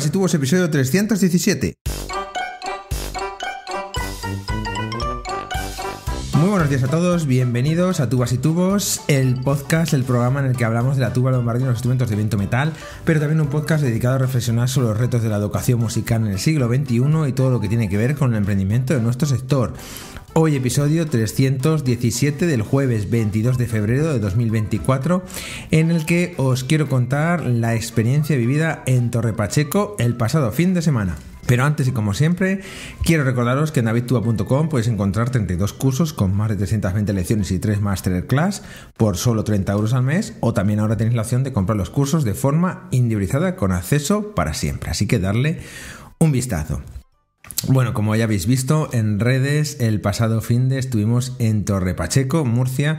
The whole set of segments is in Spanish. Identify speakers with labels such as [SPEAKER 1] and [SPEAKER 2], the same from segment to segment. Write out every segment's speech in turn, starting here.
[SPEAKER 1] Tú tuvo ese episodio 317. Muy buenos días a todos, bienvenidos a Tubas y Tubos, el podcast, el programa en el que hablamos de la tuba lombardina y los instrumentos de viento metal, pero también un podcast dedicado a reflexionar sobre los retos de la educación musical en el siglo XXI y todo lo que tiene que ver con el emprendimiento de nuestro sector. Hoy episodio 317 del jueves 22 de febrero de 2024 en el que os quiero contar la experiencia vivida en Torre Pacheco el pasado fin de semana. Pero antes y como siempre, quiero recordaros que en davidtuba.com podéis encontrar 32 cursos con más de 320 lecciones y 3 masterclass por solo 30 euros al mes o también ahora tenéis la opción de comprar los cursos de forma individualizada con acceso para siempre. Así que darle un vistazo. Bueno, como ya habéis visto en redes, el pasado fin de estuvimos en Torre Pacheco, Murcia,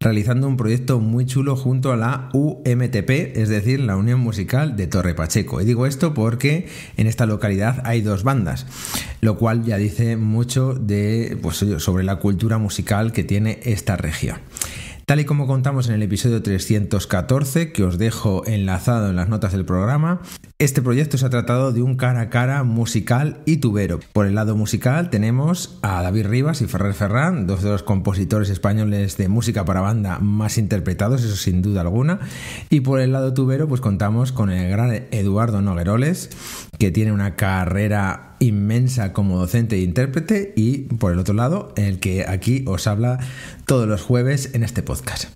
[SPEAKER 1] realizando un proyecto muy chulo junto a la UMTP, es decir, la Unión Musical de Torre Pacheco. Y digo esto porque en esta localidad hay dos bandas, lo cual ya dice mucho de, pues, sobre la cultura musical que tiene esta región. Tal y como contamos en el episodio 314, que os dejo enlazado en las notas del programa, este proyecto se ha tratado de un cara a cara musical y tubero. Por el lado musical tenemos a David Rivas y Ferrer Ferrán, dos de los compositores españoles de música para banda más interpretados, eso sin duda alguna. Y por el lado tubero, pues contamos con el gran Eduardo Nogueroles, que tiene una carrera inmensa como docente e intérprete y por el otro lado el que aquí os habla todos los jueves en este podcast.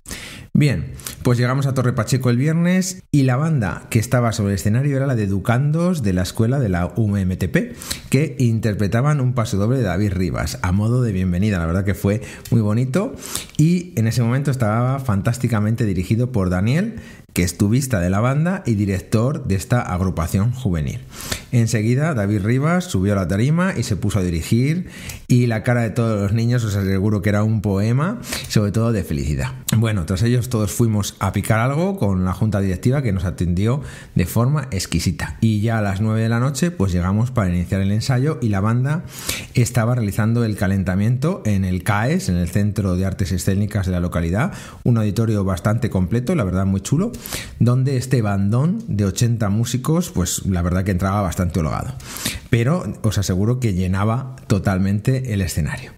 [SPEAKER 1] Bien, pues llegamos a Torre Pacheco el viernes y la banda que estaba sobre el escenario era la de Educandos de la escuela de la UMTP que interpretaban un paso doble de David Rivas a modo de bienvenida. La verdad que fue muy bonito y en ese momento estaba fantásticamente dirigido por Daniel que es tubista de la banda y director de esta agrupación juvenil. Enseguida David Rivas subió a la tarima y se puso a dirigir y la cara de todos los niños os aseguro que era un poema, sobre todo de felicidad. Bueno, tras ellos todos fuimos a picar algo con la junta directiva que nos atendió de forma exquisita. Y ya a las 9 de la noche pues llegamos para iniciar el ensayo y la banda estaba realizando el calentamiento en el CAES, en el Centro de Artes Escénicas de la localidad, un auditorio bastante completo, la verdad muy chulo, donde este bandón de 80 músicos, pues la verdad que entraba bastante holgado. Pero os aseguro que llenaba totalmente el escenario.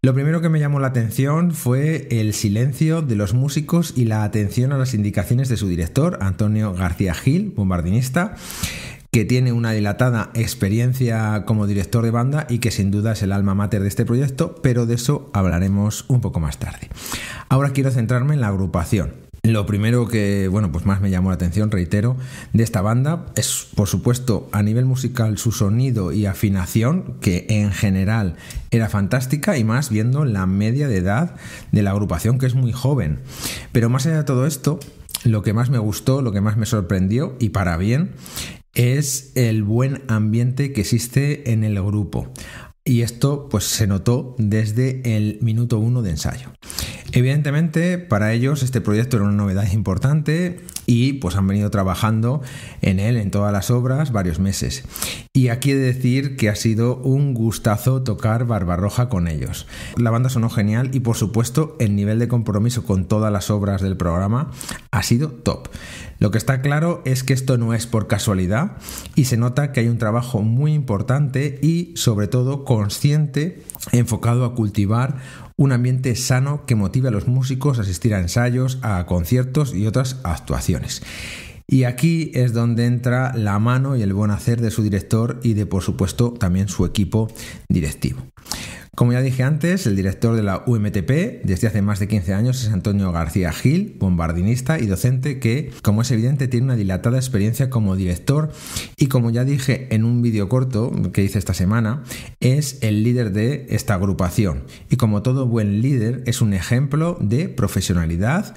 [SPEAKER 1] Lo primero que me llamó la atención fue el silencio de los músicos y la atención a las indicaciones de su director, Antonio García Gil, bombardinista, que tiene una dilatada experiencia como director de banda y que sin duda es el alma mater de este proyecto, pero de eso hablaremos un poco más tarde. Ahora quiero centrarme en la agrupación. Lo primero que, bueno, pues más me llamó la atención, reitero, de esta banda es, por supuesto, a nivel musical su sonido y afinación, que en general era fantástica y más viendo la media de edad de la agrupación, que es muy joven. Pero más allá de todo esto, lo que más me gustó, lo que más me sorprendió, y para bien, es el buen ambiente que existe en el grupo. Y esto pues se notó desde el minuto uno de ensayo. Evidentemente, para ellos este proyecto era una novedad importante y pues han venido trabajando en él, en todas las obras, varios meses. Y aquí de decir que ha sido un gustazo tocar Barbarroja con ellos. La banda sonó genial y por supuesto el nivel de compromiso con todas las obras del programa ha sido top. Lo que está claro es que esto no es por casualidad y se nota que hay un trabajo muy importante y sobre todo consciente enfocado a cultivar un ambiente sano que motive a los músicos a asistir a ensayos, a conciertos y otras actuaciones. Y aquí es donde entra la mano y el buen hacer de su director y de por supuesto también su equipo directivo. Como ya dije antes, el director de la UMTP desde hace más de 15 años es Antonio García Gil, bombardinista y docente que, como es evidente, tiene una dilatada experiencia como director y como ya dije en un vídeo corto que hice esta semana, es el líder de esta agrupación y como todo buen líder es un ejemplo de profesionalidad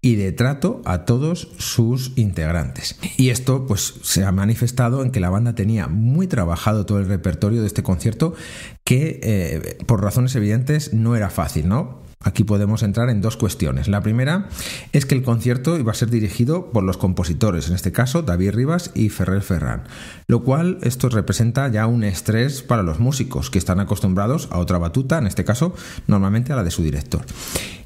[SPEAKER 1] y de trato a todos sus integrantes. Y esto pues se ha manifestado en que la banda tenía muy trabajado todo el repertorio de este concierto que eh, por razones evidentes no era fácil, ¿no? Aquí podemos entrar en dos cuestiones. La primera es que el concierto iba a ser dirigido por los compositores, en este caso David Rivas y Ferrer Ferran, lo cual esto representa ya un estrés para los músicos que están acostumbrados a otra batuta, en este caso normalmente a la de su director.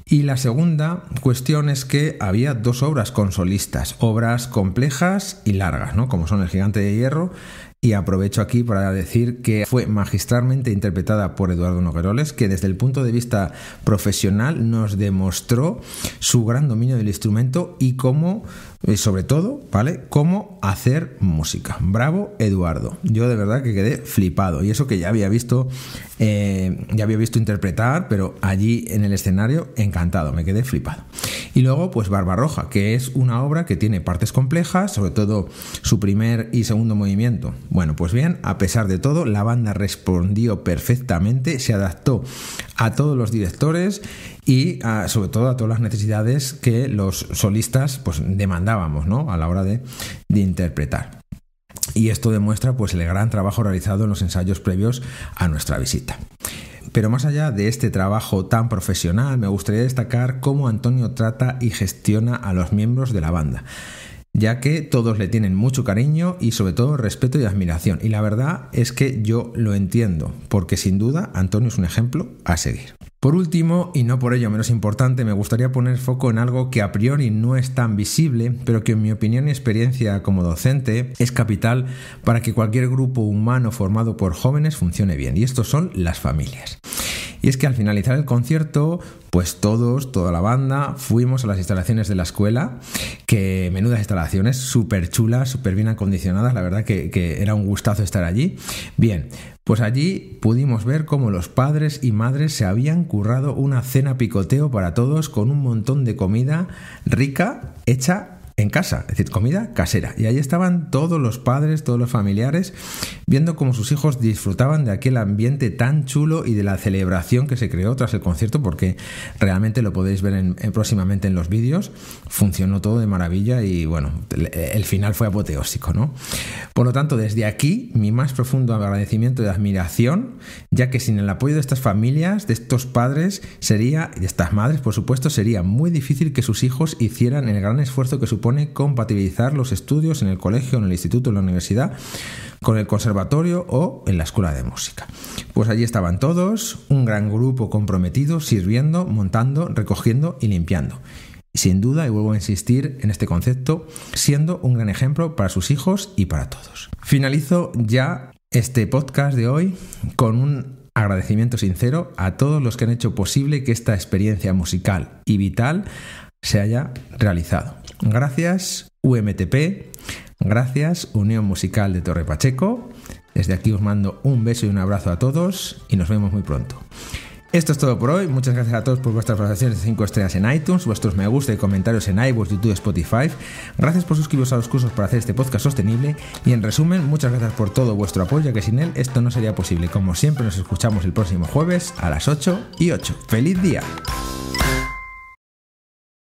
[SPEAKER 1] Y la segunda cuestión es que había dos obras con solistas, obras complejas y largas, ¿no? como son El Gigante de Hierro y aprovecho aquí para decir que fue magistralmente interpretada por Eduardo Nogueroles, que desde el punto de vista profesional nos demostró su gran dominio del instrumento y cómo, eh, sobre todo, ¿vale? Cómo hacer música. Bravo, Eduardo. Yo de verdad que quedé flipado. Y eso que ya había visto, eh, ya había visto interpretar, pero allí en el escenario, encantado, me quedé flipado. Y luego, pues roja que es una obra que tiene partes complejas, sobre todo su primer y segundo movimiento. Bueno, pues bien, a pesar de todo, la banda respondió perfectamente, se adaptó a todos los directores y sobre todo a todas las necesidades que los solistas pues, demandábamos a la hora de, de interpretar. Y esto demuestra pues, el gran trabajo realizado en los ensayos previos a nuestra visita. Pero más allá de este trabajo tan profesional, me gustaría destacar cómo Antonio trata y gestiona a los miembros de la banda ya que todos le tienen mucho cariño y sobre todo respeto y admiración. Y la verdad es que yo lo entiendo, porque sin duda Antonio es un ejemplo a seguir. Por último, y no por ello menos importante, me gustaría poner foco en algo que a priori no es tan visible, pero que en mi opinión y experiencia como docente es capital para que cualquier grupo humano formado por jóvenes funcione bien, y estos son las familias. Y es que al finalizar el concierto, pues todos, toda la banda, fuimos a las instalaciones de la escuela, que menudas instalaciones, súper chulas, súper bien acondicionadas, la verdad que, que era un gustazo estar allí. Bien, pues allí pudimos ver cómo los padres y madres se habían currado una cena picoteo para todos con un montón de comida rica, hecha en casa, es decir, comida casera. Y ahí estaban todos los padres, todos los familiares, viendo cómo sus hijos disfrutaban de aquel ambiente tan chulo y de la celebración que se creó tras el concierto, porque realmente lo podéis ver en, próximamente en los vídeos. Funcionó todo de maravilla y bueno, el, final fue apoteósico, ¿no? Por lo tanto, desde aquí, mi más profundo agradecimiento y admiración, ya que sin el apoyo de estas familias, de estos padres, sería, y de estas madres, por supuesto, sería muy difícil que sus hijos hicieran el gran esfuerzo que supone compatibilizar los estudios en el colegio, en el instituto, en la universidad, con el conservatorio o en la escuela de música. Pues allí estaban todos, un gran grupo comprometido, sirviendo, montando, recogiendo y limpiando. sin duda, y vuelvo a insistir en este concepto, siendo un gran ejemplo para sus hijos y para todos. Finalizo ya este podcast de hoy con un agradecimiento sincero a todos los que han hecho posible que esta experiencia musical y vital se haya realizado. Gracias UMTP, gracias Unión Musical de Torre Pacheco. Desde aquí os mando un beso y un abrazo a todos y nos vemos muy pronto. Esto es todo por hoy. Muchas gracias a todos por vuestras valoraciones de 5 estrellas en iTunes, vuestros me gusta y comentarios en iVoox, YouTube, Spotify. Gracias por suscribiros a los cursos para hacer este podcast sostenible. Y en resumen, muchas gracias por todo vuestro apoyo, que sin él esto no sería posible. Como siempre, nos escuchamos el próximo jueves a las 8 y 8. ¡Feliz día!